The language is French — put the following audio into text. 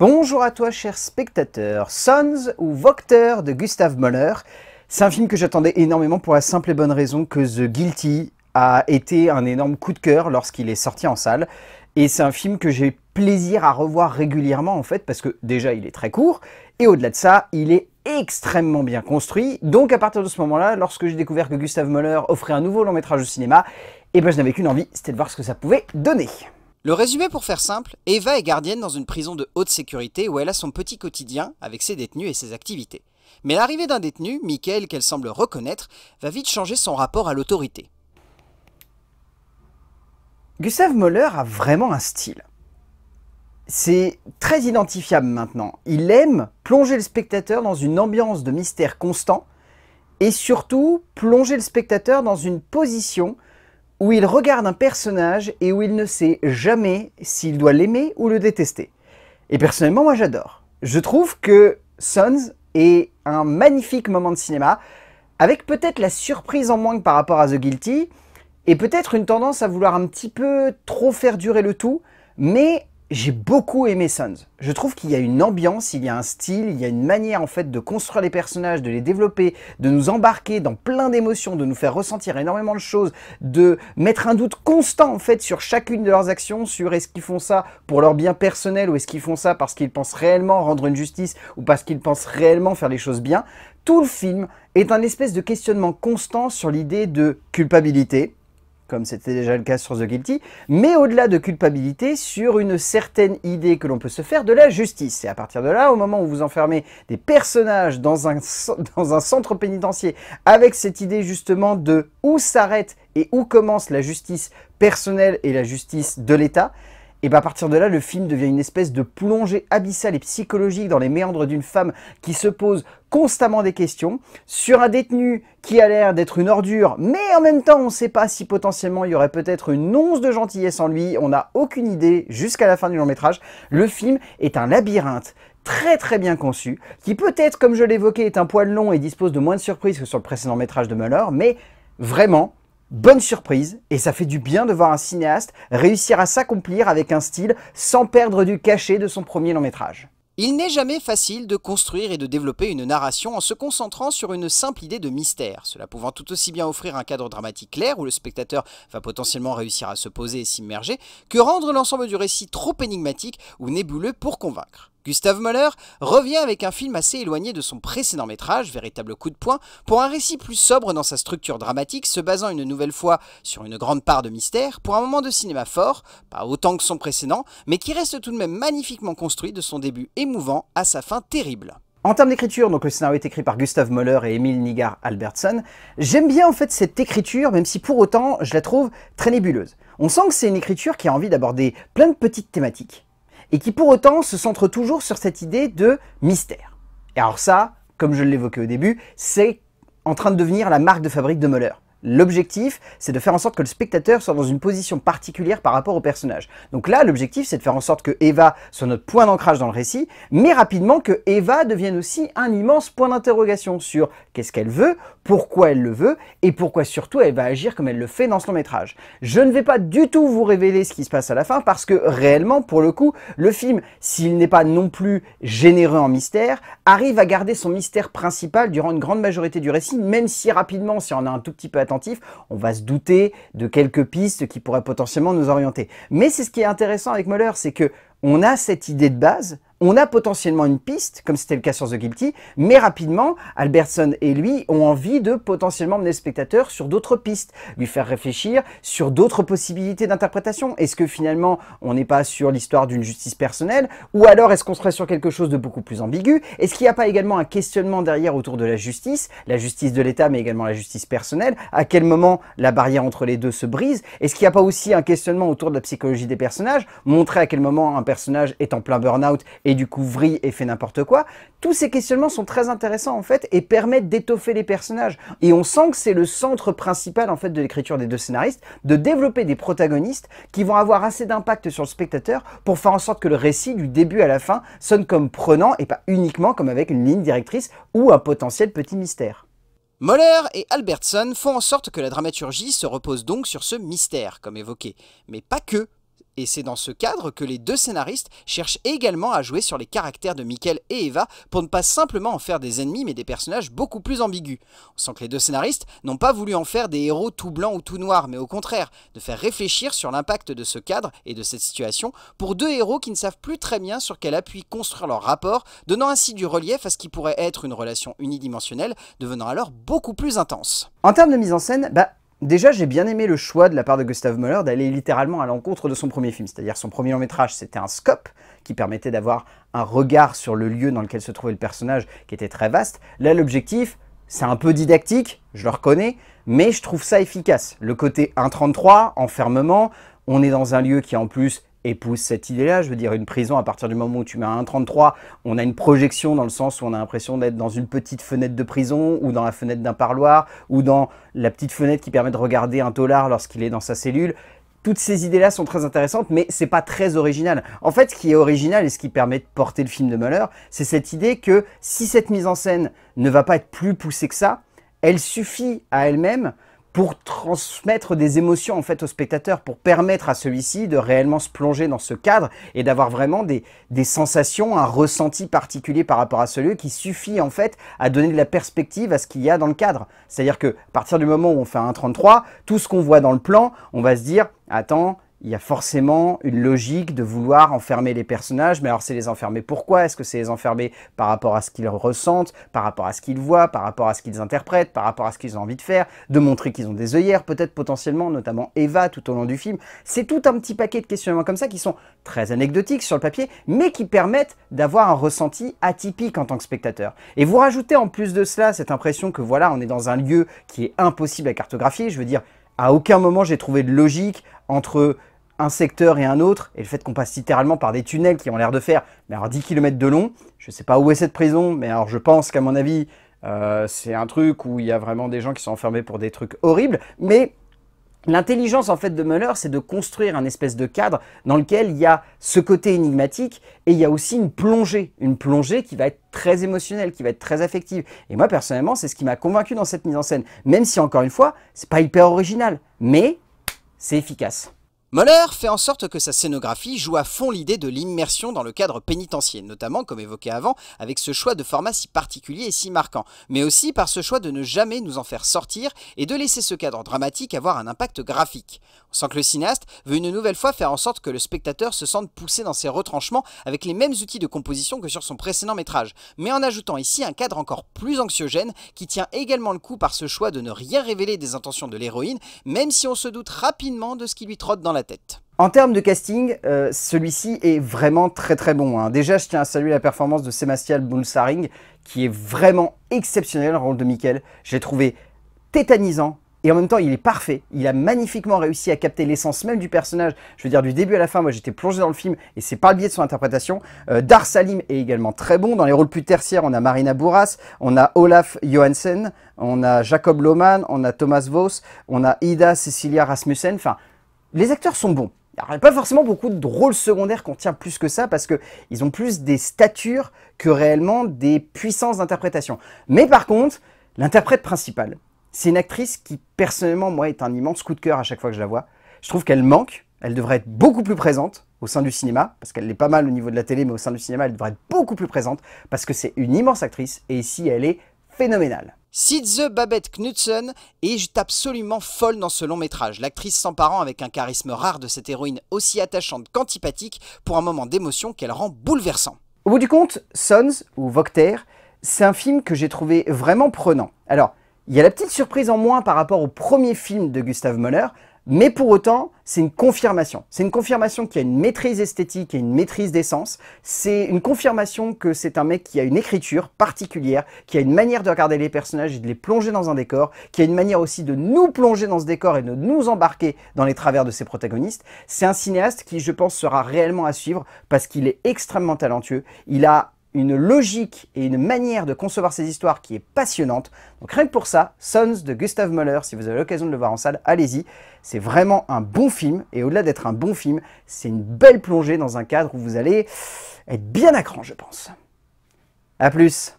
Bonjour à toi, cher spectateur, Sons ou Vocteur de Gustav Mahler. C'est un film que j'attendais énormément pour la simple et bonne raison que The Guilty a été un énorme coup de cœur lorsqu'il est sorti en salle. Et c'est un film que j'ai plaisir à revoir régulièrement en fait parce que déjà il est très court et au-delà de ça il est extrêmement bien construit. Donc à partir de ce moment-là, lorsque j'ai découvert que Gustav Mahler offrait un nouveau long métrage au cinéma, et eh bien je n'avais qu'une envie, c'était de voir ce que ça pouvait donner. Le résumé pour faire simple, Eva est gardienne dans une prison de haute sécurité où elle a son petit quotidien avec ses détenus et ses activités. Mais l'arrivée d'un détenu, Michael, qu'elle semble reconnaître, va vite changer son rapport à l'autorité. Gustav Moller a vraiment un style. C'est très identifiable maintenant. Il aime plonger le spectateur dans une ambiance de mystère constant et surtout plonger le spectateur dans une position où il regarde un personnage et où il ne sait jamais s'il doit l'aimer ou le détester. Et personnellement, moi j'adore. Je trouve que Sons est un magnifique moment de cinéma, avec peut-être la surprise en moins que par rapport à The Guilty, et peut-être une tendance à vouloir un petit peu trop faire durer le tout, mais j'ai beaucoup aimé Sons. Je trouve qu'il y a une ambiance, il y a un style, il y a une manière en fait de construire les personnages, de les développer, de nous embarquer dans plein d'émotions, de nous faire ressentir énormément de choses, de mettre un doute constant en fait sur chacune de leurs actions, sur est-ce qu'ils font ça pour leur bien personnel ou est-ce qu'ils font ça parce qu'ils pensent réellement rendre une justice ou parce qu'ils pensent réellement faire les choses bien. Tout le film est un espèce de questionnement constant sur l'idée de culpabilité, comme c'était déjà le cas sur The Guilty, mais au-delà de culpabilité, sur une certaine idée que l'on peut se faire de la justice. Et à partir de là, au moment où vous enfermez des personnages dans un, dans un centre pénitentiaire, avec cette idée justement de où s'arrête et où commence la justice personnelle et la justice de l'État, et bien à partir de là, le film devient une espèce de plongée abyssale et psychologique dans les méandres d'une femme qui se pose constamment des questions sur un détenu qui a l'air d'être une ordure, mais en même temps on ne sait pas si potentiellement il y aurait peut-être une once de gentillesse en lui, on n'a aucune idée jusqu'à la fin du long métrage. Le film est un labyrinthe très très bien conçu, qui peut-être, comme je l'évoquais, est un poil long et dispose de moins de surprises que sur le précédent métrage de Muller, mais vraiment, Bonne surprise, et ça fait du bien de voir un cinéaste réussir à s'accomplir avec un style sans perdre du cachet de son premier long métrage. Il n'est jamais facile de construire et de développer une narration en se concentrant sur une simple idée de mystère, cela pouvant tout aussi bien offrir un cadre dramatique clair où le spectateur va potentiellement réussir à se poser et s'immerger, que rendre l'ensemble du récit trop énigmatique ou nébuleux pour convaincre. Gustave Moller revient avec un film assez éloigné de son précédent métrage, véritable coup de poing, pour un récit plus sobre dans sa structure dramatique, se basant une nouvelle fois sur une grande part de mystère, pour un moment de cinéma fort, pas autant que son précédent, mais qui reste tout de même magnifiquement construit de son début émouvant à sa fin terrible. En termes d'écriture, donc le scénario est écrit par Gustav Moller et Emil Nigar Albertson. J'aime bien en fait cette écriture, même si pour autant je la trouve très nébuleuse. On sent que c'est une écriture qui a envie d'aborder plein de petites thématiques, et qui pour autant se centre toujours sur cette idée de mystère. Et alors ça, comme je l'évoquais au début, c'est en train de devenir la marque de fabrique de Moller. L'objectif, c'est de faire en sorte que le spectateur soit dans une position particulière par rapport au personnage. Donc là, l'objectif, c'est de faire en sorte que Eva soit notre point d'ancrage dans le récit, mais rapidement que Eva devienne aussi un immense point d'interrogation sur qu'est-ce qu'elle veut, pourquoi elle le veut, et pourquoi surtout elle va agir comme elle le fait dans ce long métrage. Je ne vais pas du tout vous révéler ce qui se passe à la fin, parce que réellement, pour le coup, le film, s'il n'est pas non plus généreux en mystère, arrive à garder son mystère principal durant une grande majorité du récit, même si rapidement, si on a un tout petit peu attendu on va se douter de quelques pistes qui pourraient potentiellement nous orienter. Mais c'est ce qui est intéressant avec Moller, c'est que on a cette idée de base, on a potentiellement une piste, comme c'était le cas sur The Guilty, mais rapidement, Albertson et lui ont envie de potentiellement mener le spectateur sur d'autres pistes, lui faire réfléchir sur d'autres possibilités d'interprétation. Est-ce que finalement, on n'est pas sur l'histoire d'une justice personnelle, ou alors est-ce qu'on serait sur quelque chose de beaucoup plus ambigu Est-ce qu'il n'y a pas également un questionnement derrière autour de la justice, la justice de l'État, mais également la justice personnelle À quel moment la barrière entre les deux se brise Est-ce qu'il n'y a pas aussi un questionnement autour de la psychologie des personnages Montrer à quel moment un personnage est en plein burn-out et du coup vrille et fait n'importe quoi. Tous ces questionnements sont très intéressants en fait et permettent d'étoffer les personnages. Et on sent que c'est le centre principal en fait de l'écriture des deux scénaristes, de développer des protagonistes qui vont avoir assez d'impact sur le spectateur pour faire en sorte que le récit du début à la fin sonne comme prenant et pas uniquement comme avec une ligne directrice ou un potentiel petit mystère. Moller et Albertson font en sorte que la dramaturgie se repose donc sur ce mystère, comme évoqué, mais pas que, et c'est dans ce cadre que les deux scénaristes cherchent également à jouer sur les caractères de Michael et Eva pour ne pas simplement en faire des ennemis mais des personnages beaucoup plus ambigus. On sent que les deux scénaristes n'ont pas voulu en faire des héros tout blancs ou tout noirs, mais au contraire, de faire réfléchir sur l'impact de ce cadre et de cette situation pour deux héros qui ne savent plus très bien sur quel appui construire leur rapport, donnant ainsi du relief à ce qui pourrait être une relation unidimensionnelle, devenant alors beaucoup plus intense. En termes de mise en scène, bah Déjà, j'ai bien aimé le choix de la part de Gustav Möller d'aller littéralement à l'encontre de son premier film. C'est-à-dire son premier long métrage, c'était un scope qui permettait d'avoir un regard sur le lieu dans lequel se trouvait le personnage qui était très vaste. Là, l'objectif, c'est un peu didactique, je le reconnais, mais je trouve ça efficace. Le côté 1.33, enfermement, on est dans un lieu qui en plus et pousse cette idée-là. Je veux dire, une prison, à partir du moment où tu mets un 1,33, on a une projection dans le sens où on a l'impression d'être dans une petite fenêtre de prison, ou dans la fenêtre d'un parloir, ou dans la petite fenêtre qui permet de regarder un tolard lorsqu'il est dans sa cellule. Toutes ces idées-là sont très intéressantes, mais c'est pas très original. En fait, ce qui est original et ce qui permet de porter le film de malheur, c'est cette idée que si cette mise en scène ne va pas être plus poussée que ça, elle suffit à elle-même pour transmettre des émotions en fait au spectateur, pour permettre à celui-ci de réellement se plonger dans ce cadre et d'avoir vraiment des, des, sensations, un ressenti particulier par rapport à ce lieu qui suffit en fait à donner de la perspective à ce qu'il y a dans le cadre. C'est-à-dire que à partir du moment où on fait un 33, tout ce qu'on voit dans le plan, on va se dire attends, il y a forcément une logique de vouloir enfermer les personnages, mais alors c'est les enfermer pourquoi Est-ce que c'est les enfermer par rapport à ce qu'ils ressentent, par rapport à ce qu'ils voient, par rapport à ce qu'ils interprètent, par rapport à ce qu'ils ont envie de faire, de montrer qu'ils ont des œillères, peut-être potentiellement, notamment Eva tout au long du film. C'est tout un petit paquet de questionnements comme ça qui sont très anecdotiques sur le papier, mais qui permettent d'avoir un ressenti atypique en tant que spectateur. Et vous rajoutez en plus de cela cette impression que voilà, on est dans un lieu qui est impossible à cartographier, je veux dire, à aucun moment j'ai trouvé de logique entre un secteur et un autre, et le fait qu'on passe littéralement par des tunnels qui ont l'air de faire mais alors 10 km de long, je ne sais pas où est cette prison, mais alors je pense qu'à mon avis, euh, c'est un truc où il y a vraiment des gens qui sont enfermés pour des trucs horribles, mais L'intelligence en fait de Muller, c'est de construire un espèce de cadre dans lequel il y a ce côté énigmatique et il y a aussi une plongée, une plongée qui va être très émotionnelle, qui va être très affective. Et moi personnellement, c'est ce qui m'a convaincu dans cette mise en scène, même si encore une fois, c'est pas hyper original, mais c'est efficace. Moller fait en sorte que sa scénographie joue à fond l'idée de l'immersion dans le cadre pénitentiaire, notamment, comme évoqué avant, avec ce choix de format si particulier et si marquant, mais aussi par ce choix de ne jamais nous en faire sortir et de laisser ce cadre dramatique avoir un impact graphique sans que le cinéaste veuille une nouvelle fois faire en sorte que le spectateur se sente poussé dans ses retranchements avec les mêmes outils de composition que sur son précédent métrage, mais en ajoutant ici un cadre encore plus anxiogène qui tient également le coup par ce choix de ne rien révéler des intentions de l'héroïne, même si on se doute rapidement de ce qui lui trotte dans la tête. En termes de casting, euh, celui-ci est vraiment très très bon. Hein. Déjà, je tiens à saluer la performance de Sébastien Bounsaring, qui est vraiment exceptionnel, en rôle de Michael. Je l'ai trouvé tétanisant, et en même temps il est parfait. Il a magnifiquement réussi à capter l'essence même du personnage. Je veux dire du début à la fin, moi j'étais plongé dans le film et c'est par le biais de son interprétation. Euh, Dar Salim est également très bon. Dans les rôles plus tertiaires, on a Marina Bourras, on a Olaf Johansen, on a Jacob Lohmann, on a Thomas Voss, on a Ida Cecilia Rasmussen. Enfin, les acteurs sont bons. il n'y a pas forcément beaucoup de rôles secondaires qu'on tient plus que ça parce qu'ils ont plus des statures que réellement des puissances d'interprétation. Mais par contre, l'interprète principal, c'est une actrice qui, personnellement, moi, est un immense coup de cœur à chaque fois que je la vois. Je trouve qu'elle manque, elle devrait être beaucoup plus présente au sein du cinéma, parce qu'elle est pas mal au niveau de la télé, mais au sein du cinéma, elle devrait être beaucoup plus présente, parce que c'est une immense actrice, et ici, elle est phénoménale. The Babette Knudsen est absolument folle dans ce long métrage, l'actrice s'emparant avec un charisme rare de cette héroïne aussi attachante qu'antipathique pour un moment d'émotion qu'elle rend bouleversant. Au bout du compte, Sons, ou Vocter, c'est un film que j'ai trouvé vraiment prenant. Alors, il y a la petite surprise en moins par rapport au premier film de Gustave Moller, mais pour autant, c'est une confirmation. C'est une confirmation qu'il y a une maîtrise esthétique et une maîtrise d'essence. C'est une confirmation que c'est un mec qui a une écriture particulière, qui a une manière de regarder les personnages et de les plonger dans un décor, qui a une manière aussi de nous plonger dans ce décor et de nous embarquer dans les travers de ses protagonistes. C'est un cinéaste qui, je pense, sera réellement à suivre parce qu'il est extrêmement talentueux. Il a une logique et une manière de concevoir ces histoires qui est passionnante. Donc rien que pour ça, Sons de Gustav Möller, si vous avez l'occasion de le voir en salle, allez-y. C'est vraiment un bon film, et au-delà d'être un bon film, c'est une belle plongée dans un cadre où vous allez être bien à cran, je pense. A plus